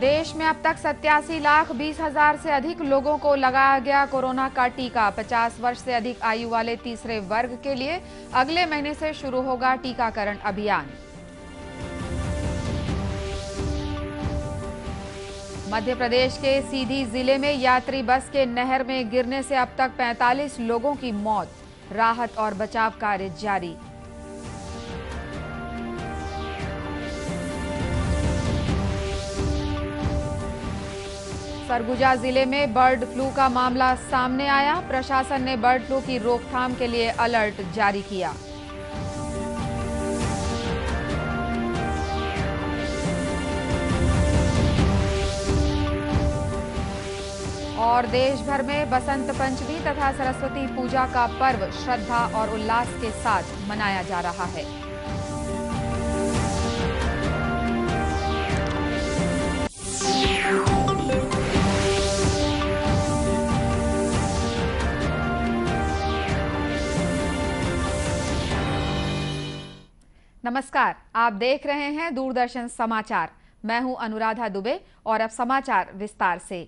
देश में अब तक सत्यासी लाख बीस हजार से अधिक लोगों को लगाया गया कोरोना का टीका 50 वर्ष से अधिक आयु वाले तीसरे वर्ग के लिए अगले महीने से शुरू होगा टीकाकरण अभियान मध्य प्रदेश के सीधी जिले में यात्री बस के नहर में गिरने से अब तक 45 लोगों की मौत राहत और बचाव कार्य जारी सरगुजा जिले में बर्ड फ्लू का मामला सामने आया प्रशासन ने बर्ड फ्लू की रोकथाम के लिए अलर्ट जारी किया और देश भर में बसंत पंचमी तथा सरस्वती पूजा का पर्व श्रद्धा और उल्लास के साथ मनाया जा रहा है नमस्कार आप देख रहे हैं दूरदर्शन समाचार मैं हूं अनुराधा दुबे और अब समाचार विस्तार से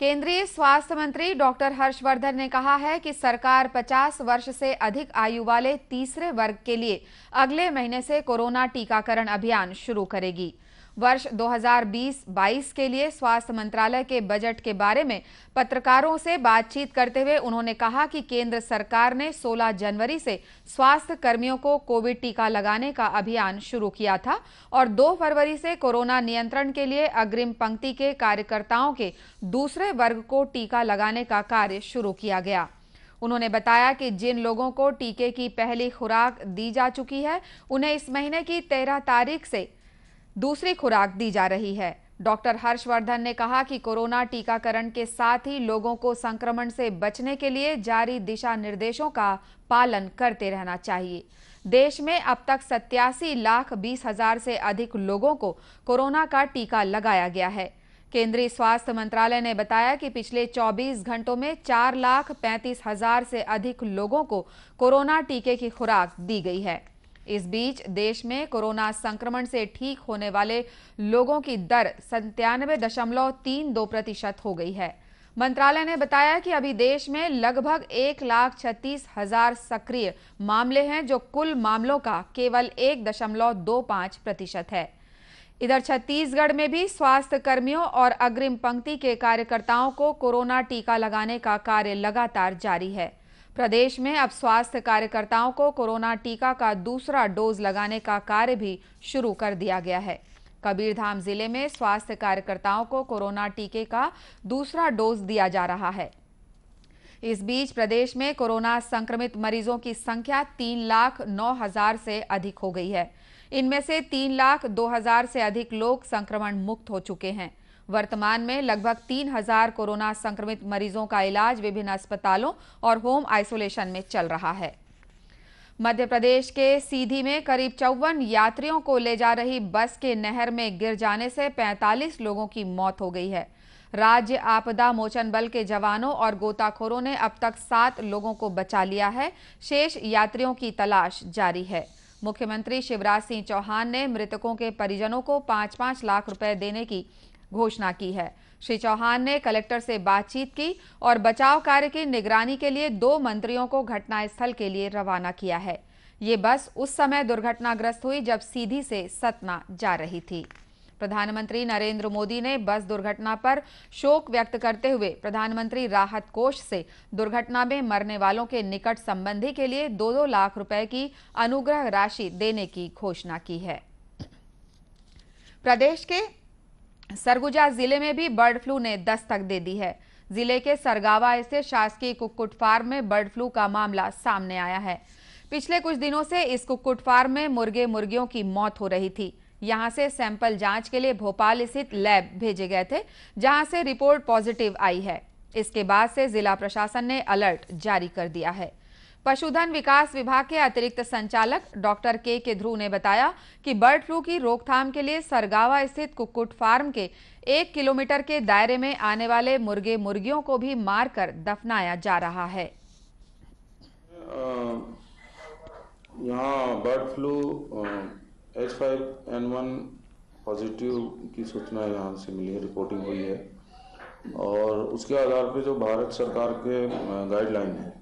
केंद्रीय स्वास्थ्य मंत्री डॉक्टर हर्षवर्धन ने कहा है कि सरकार 50 वर्ष से अधिक आयु वाले तीसरे वर्ग के लिए अगले महीने से कोरोना टीकाकरण अभियान शुरू करेगी वर्ष 2020-22 के लिए स्वास्थ्य मंत्रालय के बजट के बारे में पत्रकारों से बातचीत करते हुए उन्होंने कहा कि केंद्र सरकार ने 16 जनवरी से स्वास्थ्य कर्मियों को कोविड टीका लगाने का अभियान शुरू किया था और 2 फरवरी से कोरोना नियंत्रण के लिए अग्रिम पंक्ति के कार्यकर्ताओं के दूसरे वर्ग को टीका लगाने का कार्य शुरू किया गया उन्होंने बताया कि जिन लोगों को टीके की पहली खुराक दी जा चुकी है उन्हें इस महीने की तेरह तारीख से दूसरी खुराक दी जा रही है डॉक्टर हर्षवर्धन ने कहा कि कोरोना टीकाकरण के साथ ही लोगों को संक्रमण से बचने के लिए जारी दिशा निर्देशों का पालन करते रहना चाहिए देश में अब तक सत्यासी लाख बीस हजार से अधिक लोगों को कोरोना का टीका लगाया गया है केंद्रीय स्वास्थ्य मंत्रालय ने बताया कि पिछले 24 घंटों में चार लाख पैंतीस हजार से अधिक लोगों को कोरोना टीके की खुराक दी गई है इस बीच देश में कोरोना संक्रमण से ठीक होने वाले लोगों की दर संतानवे दशमलव तीन दो प्रतिशत हो गई है मंत्रालय ने बताया कि अभी देश में लगभग एक लाख छत्तीस हजार सक्रिय मामले हैं जो कुल मामलों का केवल एक दशमलव दो पांच प्रतिशत है इधर छत्तीसगढ़ में भी स्वास्थ्य कर्मियों और अग्रिम पंक्ति के कार्यकर्ताओं को कोरोना टीका लगाने का कार्य लगातार जारी है प्रदेश में अब स्वास्थ्य कार्यकर्ताओं को कोरोना टीका का दूसरा डोज लगाने का कार्य भी शुरू कर दिया गया है कबीरधाम जिले में स्वास्थ्य कार्यकर्ताओं को कोरोना टीके का दूसरा डोज दिया जा रहा है इस बीच प्रदेश में कोरोना संक्रमित मरीजों की संख्या तीन लाख नौ हजार से अधिक हो गई है इनमें से तीन लाख दो हजार से अधिक लोग संक्रमण मुक्त हो चुके हैं वर्तमान में लगभग 3000 कोरोना संक्रमित मरीजों का इलाज विभिन्न अस्पतालों और होम आइसोलेशन में चल रहा है मध्य प्रदेश के सीधी में करीब चौवन यात्रियों को ले जा रही बस के नहर में गिर जाने से 45 लोगों की मौत हो गई है राज्य आपदा मोचन बल के जवानों और गोताखोरों ने अब तक सात लोगों को बचा लिया है शेष यात्रियों की तलाश जारी है मुख्यमंत्री शिवराज सिंह चौहान ने मृतकों के परिजनों को पाँच पाँच लाख रुपए देने की घोषणा की है श्री चौहान ने कलेक्टर से बातचीत की और बचाव कार्य की निगरानी के लिए दो मंत्रियों को घटनास्थल के लिए रवाना किया है ये बस उस समय दुर्घटनाग्रस्त हुई जब सीधी से सतना जा रही थी प्रधानमंत्री नरेंद्र मोदी ने बस दुर्घटना पर शोक व्यक्त करते हुए प्रधानमंत्री राहत कोष से दुर्घटना में मरने वालों के निकट संबंधी के लिए दो दो लाख रुपए की अनुग्रह राशि देने की घोषणा की है प्रदेश के सरगुजा जिले में भी बर्ड फ्लू ने दस्तक दे दी है जिले के सरगावा स्थित शासकीय कुक्कुट फार्म में बर्ड फ्लू का मामला सामने आया है पिछले कुछ दिनों से इस कुक्कुट फार्म में मुर्गे मुर्गियों की मौत हो रही थी यहां से सैंपल जांच के लिए भोपाल स्थित लैब भेजे गए थे जहां से रिपोर्ट पॉजिटिव आई है इसके बाद से जिला प्रशासन ने अलर्ट जारी कर दिया है पशुधन विकास विभाग के अतिरिक्त संचालक डॉक्टर के के ध्रुव ने बताया कि बर्ड फ्लू की रोकथाम के लिए सरगावा स्थित कुक्कुट फार्म के एक किलोमीटर के दायरे में आने वाले मुर्गे मुर्गियों को भी मारकर दफनाया जा रहा है यहाँ bird flu H five N one positive की सूचना यहाँ से मिली है रिपोर्टिंग हुई है और उसके आधार पर जो भारत सरकार के गाइडलाइन है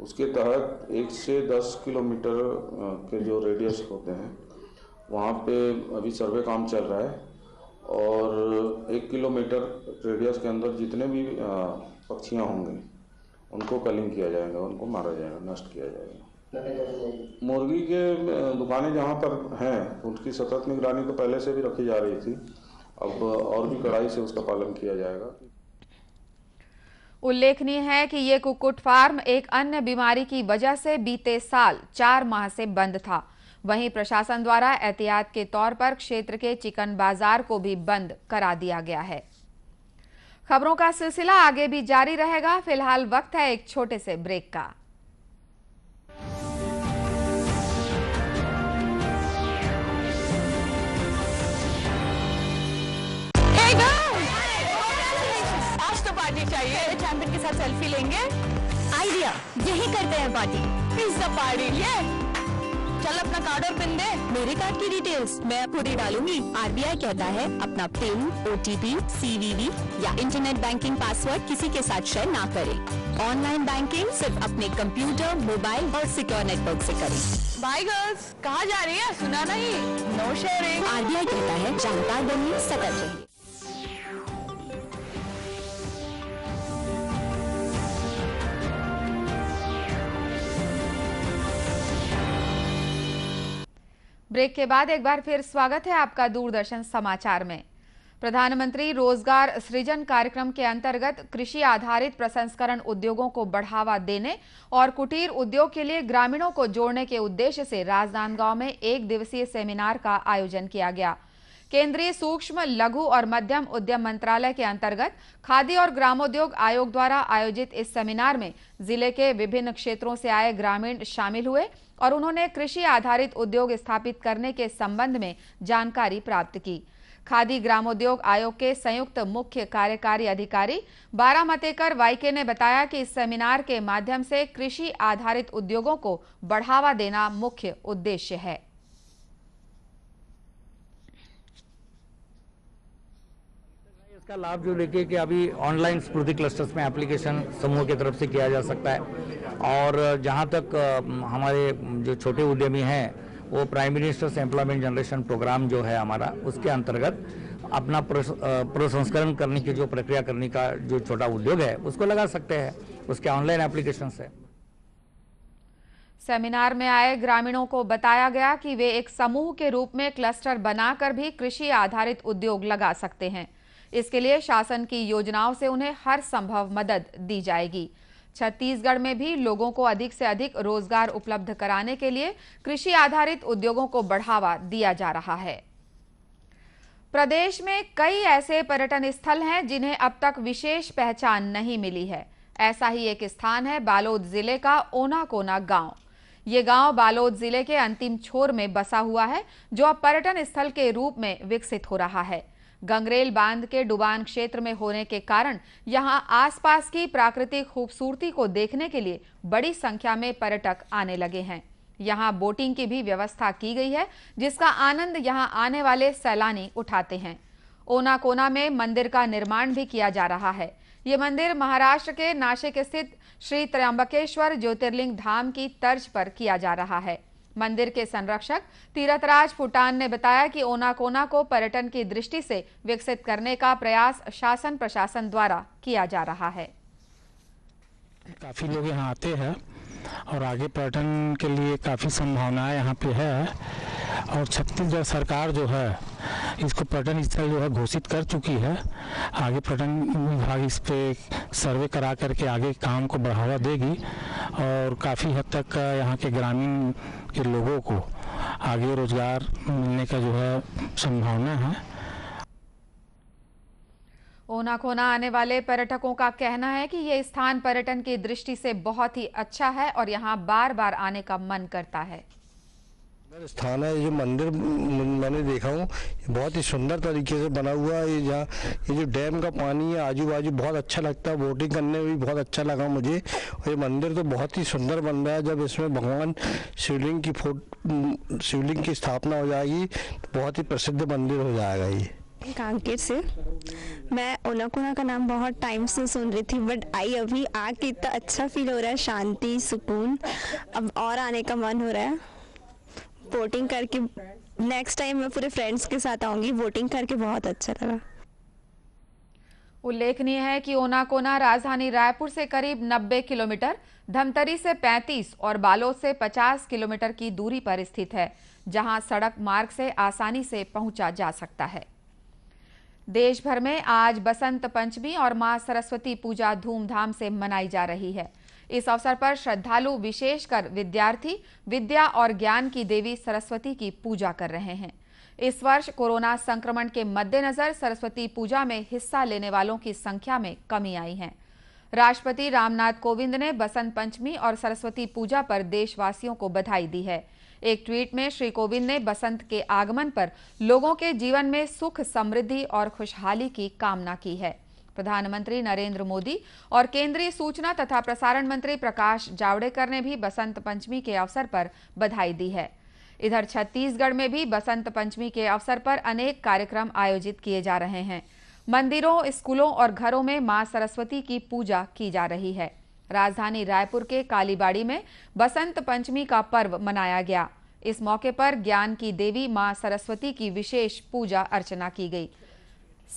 उसके तहत एक से दस किलोमीटर के जो रेडियस होते हैं वहाँ पे अभी सर्वे काम चल रहा है और एक किलोमीटर रेडियस के अंदर जितने भी पक्षियाँ होंगे उनको कलिंग किया जाएगा उनको मारा जाएगा नष्ट किया जाएगा मुर्गी के दुकानें जहाँ पर हैं उनकी सतत निगरानी तो पहले से भी रखी जा रही थी अब और भी कड़ाई से उसका पालन किया जाएगा उल्लेखनीय है कि ये कुक्कुट फार्म एक अन्य बीमारी की वजह से बीते साल चार माह से बंद था वहीं प्रशासन द्वारा एहतियात के तौर पर क्षेत्र के चिकन बाजार को भी बंद करा दिया गया है खबरों का सिलसिला आगे भी जारी रहेगा फिलहाल वक्त है एक छोटे से ब्रेक का होनी चाहिए चैंपियन के साथ सेल्फी लेंगे आइडिया यही करते हैं पार्टी इस सब पार्टी ये चल अपना कार्ड और पिन दे मेरे कार्ड की डिटेल्स मैं पूरी डालूंगी आरबीआई कहता है अपना pin O T P CVV या इंटरनेट बैंकिंग पासवर्ड किसी के साथ शेयर ना करें ऑनलाइन बैंकिंग सिर्फ अपने कंप्यूटर मोबाइल और सिक्योर नेटवर्क से करें बाय गर्ल्स कहाँ जा रही है सुना नहीं नो शेयरिंग आरबीआई कहता है जानकार बनिए सतर्क रहिए ब्रेक के बाद एक बार फिर स्वागत है आपका दूरदर्शन समाचार में प्रधानमंत्री रोजगार सृजन कार्यक्रम के अंतर्गत कृषि आधारित प्रसंस्करण उद्योगों को बढ़ावा देने और कुटीर उद्योग के लिए ग्रामीणों को जोड़ने के उद्देश्य से राजनांदगांव में एक दिवसीय सेमिनार का आयोजन किया गया केंद्रीय सूक्ष्म लघु और मध्यम उद्यम मंत्रालय के अंतर्गत खादी और ग्रामोद्योग आयोग द्वारा आयोजित इस सेमिनार में जिले के विभिन्न क्षेत्रों से आए ग्रामीण शामिल हुए और उन्होंने कृषि आधारित उद्योग स्थापित करने के संबंध में जानकारी प्राप्त की खादी ग्रामोद्योग आयोग के संयुक्त मुख्य कार्यकारी अधिकारी बारा मतेकर वाइके ने बताया कि इस सेमिनार के माध्यम से कृषि आधारित उद्योगों को बढ़ावा देना मुख्य उद्देश्य है इसका लाभ जो लेके कि अभी ऑनलाइन स्मृति क्लस्टर्स में एप्लीकेशन समूह की तरफ से किया जा सकता है और जहाँ तक हमारे जो छोटे उद्यमी हैं वो prime minister's employment generation programme जो है हमारा उसके अंतर्गत अपना प्रसंस्करण करने की जो प्रक्रिया करने का जो छोटा उद्योग है उसको लगा सकते हैं उसके ऑनलाइन एप्लीकेशन से सेमिनार में आए ग्रामीणों को बताया गया कि वे एक समूह के रूप में क्लस्टर बनाकर भी कृषि आधारित उद्योग लगा सकते हैं इसके लिए शासन की योजनाओं से उन्हें हर संभव मदद दी जाएगी छत्तीसगढ़ में भी लोगों को अधिक से अधिक रोजगार उपलब्ध कराने के लिए कृषि आधारित उद्योगों को बढ़ावा दिया जा रहा है प्रदेश में कई ऐसे पर्यटन स्थल हैं जिन्हें अब तक विशेष पहचान नहीं मिली है ऐसा ही एक स्थान है बालोद जिले का ओना कोना गांव ये गांव बालोद जिले के अंतिम छोर में बसा हुआ है जो अब पर्यटन स्थल के रूप में विकसित हो रहा है गंगरेल बांध के डुबान क्षेत्र में होने के कारण यहां आसपास की प्राकृतिक खूबसूरती को देखने के लिए बड़ी संख्या में पर्यटक आने लगे हैं यहां बोटिंग की भी व्यवस्था की गई है जिसका आनंद यहां आने वाले सैलानी उठाते हैं ओना कोना में मंदिर का निर्माण भी किया जा रहा है ये मंदिर महाराष्ट्र के नासिक स्थित श्री त्र्यंबकेश्वर ज्योतिर्लिंग धाम की तर्ज पर किया जा रहा है मंदिर के संरक्षक तीरथराज फुटान ने बताया कि ओनाकोना को पर्यटन की दृष्टि से विकसित करने का प्रयास शासन प्रशासन द्वारा किया जा रहा है काफ़ी लोग यहाँ आते हैं और आगे पर्यटन के लिए काफ़ी संभावनाएं यहाँ पे है और छत्तीसगढ़ सरकार जो है इसको पर्यटन स्थल जो है घोषित कर चुकी है आगे पर्यटन विभाग इस पे सर्वे करा करके आगे काम को बढ़ावा देगी और काफ़ी हद तक यहाँ के ग्रामीण के लोगों को आगे रोजगार मिलने का जो है संभावना है ओना कोना आने वाले पर्यटकों का कहना है कि ये स्थान पर्यटन की दृष्टि से बहुत ही अच्छा है और यहाँ बार बार आने का मन करता है स्थान है ये मंदिर मैंने देखा हूँ बहुत ही सुंदर तरीके से बना हुआ है ये जहाँ ये जो डैम का पानी है आजू बाजू बहुत अच्छा लगता है बोटिंग करने में भी बहुत अच्छा लगा मुझे और ये मंदिर तो बहुत ही सुंदर बन रहा है जब इसमें भगवान शिवलिंग की फोट शिवलिंग की स्थापना हो जाएगी तो बहुत ही प्रसिद्ध मंदिर हो जाएगा ये कांकेर से मैं ओनाकोना का नाम बहुत टाइम से सुन रही थी बट आई अभी आके इतना अच्छा फील हो रहा है शांति सुकून अब और आने का मन हो रहा है वोटिंग करके नेक्स्ट टाइम मैं पूरे फ्रेंड्स के साथ आऊंगी वोटिंग करके बहुत अच्छा लगा उल्लेखनीय है कि ओनाकोना राजधानी रायपुर से करीब 90 किलोमीटर धमतरी से 35 और बालोद से 50 किलोमीटर की दूरी पर स्थित है जहां सड़क मार्ग से आसानी से पहुंचा जा सकता है देश भर में आज बसंत पंचमी और मां सरस्वती पूजा धूमधाम से मनाई जा रही है इस अवसर पर श्रद्धालु विशेषकर विद्यार्थी विद्या और ज्ञान की देवी सरस्वती की पूजा कर रहे हैं इस वर्ष कोरोना संक्रमण के मद्देनजर सरस्वती पूजा में हिस्सा लेने वालों की संख्या में कमी आई है राष्ट्रपति रामनाथ कोविंद ने बसंत पंचमी और सरस्वती पूजा पर देशवासियों को बधाई दी है एक ट्वीट में श्री कोविंद ने बसंत के आगमन पर लोगों के जीवन में सुख समृद्धि और खुशहाली की कामना की है प्रधानमंत्री नरेंद्र मोदी और केंद्रीय सूचना तथा प्रसारण मंत्री प्रकाश जावड़ेकर ने भी बसंत पंचमी के अवसर पर बधाई दी है इधर छत्तीसगढ़ में भी बसंत पंचमी के अवसर पर अनेक कार्यक्रम आयोजित किए जा रहे हैं मंदिरों स्कूलों और घरों में मां सरस्वती की पूजा की जा रही है राजधानी रायपुर के कालीबाड़ी में बसंत पंचमी का पर्व मनाया गया इस मौके पर ज्ञान की देवी मां सरस्वती की विशेष पूजा अर्चना की गई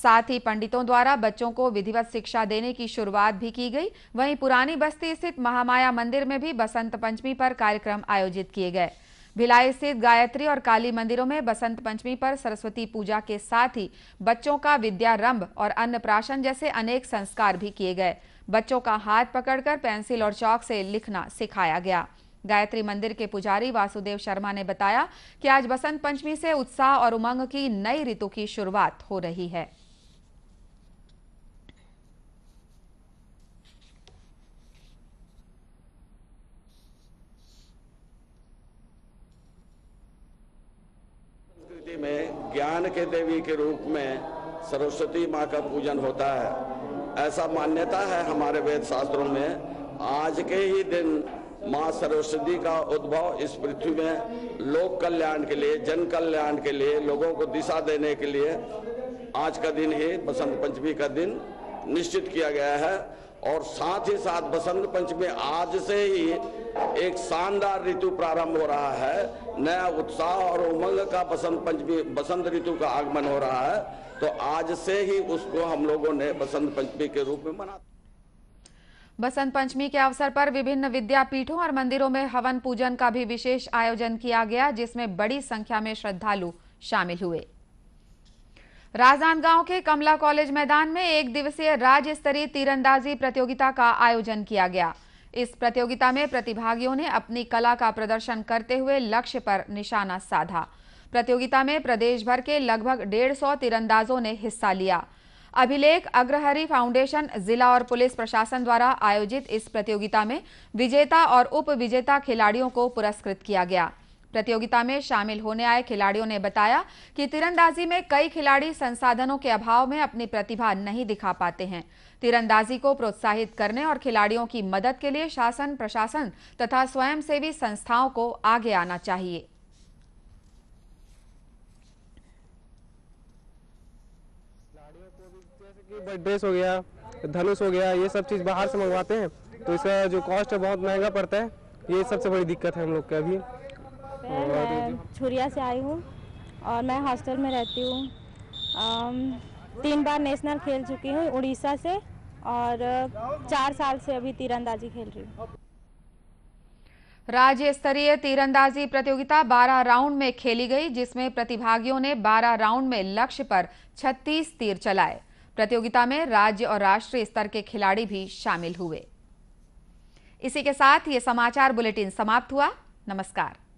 साथ ही पंडितों द्वारा बच्चों को विधिवत शिक्षा देने की शुरुआत भी की गई वहीं पुरानी बस्ती स्थित महामाया मंदिर में भी बसंत पंचमी पर कार्यक्रम आयोजित किए गए भिलाई स्थित गायत्री और काली मंदिरों में बसंत पंचमी पर सरस्वती पूजा के साथ ही बच्चों का विद्यारंभ और अन्नप्राशन जैसे अनेक संस्कार भी किए गए बच्चों का हाथ पकड़कर पेंसिल और चौक से लिखना सिखाया गया गायत्री मंदिर के पुजारी वासुदेव शर्मा ने बताया कि आज बसंत पंचमी से उत्साह और उमंग की नई ऋतु की शुरुआत हो रही है ज्ञान के देवी के रूप में सरस्वती माँ का पूजन होता है ऐसा मान्यता है हमारे वेद शास्त्रों में आज के ही दिन माँ सरस्वती का उद्भव इस पृथ्वी में लोक कल्याण के लिए जन कल्याण के लिए लोगों को दिशा देने के लिए आज का दिन ही बसंत पंचमी का दिन निश्चित किया गया है और साथ ही साथ बसंत पंचमी आज से ही एक शानदार ऋतु प्रारंभ हो रहा है नया उत्साह और उमंग का बसंत पंचमी बसंत ऋतु का आगमन हो रहा है तो आज से ही उसको हम लोगों ने बसंत पंचमी के रूप में मना बसंत पंचमी के अवसर पर विभिन्न विद्यापीठों और मंदिरों में हवन पूजन का भी विशेष आयोजन किया गया जिसमें बड़ी संख्या में श्रद्धालु शामिल हुए राजनांदगांव के कमला कॉलेज मैदान में एक दिवसीय राज्य स्तरीय तीरंदाजी प्रतियोगिता का आयोजन किया गया इस प्रतियोगिता में प्रतिभागियों ने अपनी कला का प्रदर्शन करते हुए लक्ष्य पर निशाना साधा प्रतियोगिता में प्रदेश भर के लगभग डेढ़ सौ तीरंदाजों ने हिस्सा लिया अभिलेख अग्रहरी फाउंडेशन जिला और पुलिस प्रशासन द्वारा आयोजित इस प्रतियोगिता में विजेता और उप विजेता खिलाड़ियों को पुरस्कृत किया गया प्रतियोगिता में शामिल होने आए खिलाड़ियों ने बताया कि तीरंदाजी में कई खिलाड़ी संसाधनों के अभाव में अपनी प्रतिभा नहीं दिखा पाते हैं तीरंदाजी को प्रोत्साहित करने और खिलाड़ियों की मदद के लिए शासन प्रशासन तथा स्वयंसेवी संस्थाओं को आगे आना चाहिए ड्रेस हो गया धनुष हो गया ये सब चीज़ बाहर से मंगवाते हैं तो इसका जो कॉस्ट है बहुत महंगा पड़ता है ये सबसे बड़ी दिक्कत है हम लोग का अभी है मैं छुरिया से आई हूँ और मैं हॉस्टल में रहती हूँ तीन बार नेशनल खेल चुकी हूँ उड़ीसा से और चार साल से अभी तीरंदाजी खेल रही हूँ राज्य स्तरीय तीरंदाजी प्रतियोगिता 12 राउंड में खेली गई जिसमें प्रतिभागियों ने 12 राउंड में लक्ष्य पर 36 तीर चलाए प्रतियोगिता में राज्य और राष्ट्रीय स्तर के खिलाड़ी भी शामिल हुए इसी के साथ ये समाचार बुलेटिन समाप्त हुआ नमस्कार